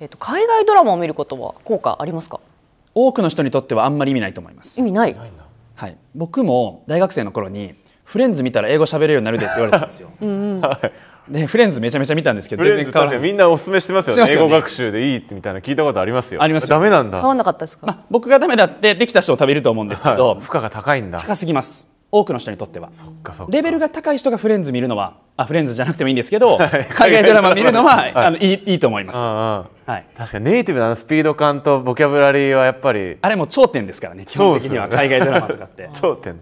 えっと、海外ドラマを見ることは効果ありますか多くの人にとってはあんまり意味ないと思います意味ないはい、僕も大学生の頃にフレンズ見たら英語喋れるようになるでって言われたんですようん、でフレンズめちゃめちゃ見たんですけど全然変わらみんなおすめしてますよね、ね、英語学習でいいってみたいな聞いたことありますよありますダメなんだ変わなかったですか、まあ、僕がダメだってできた人を食べると思うんですけど、はい、負荷が高いんだ高すぎます多くの人にとってはレベルが高い人がフレンズ見るのはあフレンズじゃなくてもいいんですけど、はい、海外ドラマ見るのは、はい、あのいいいいと思います、はい、確かにネイティブなスピード感とボキャブラリーはやっぱりあれも頂点ですからね基本的には海外ドラマとかって頂点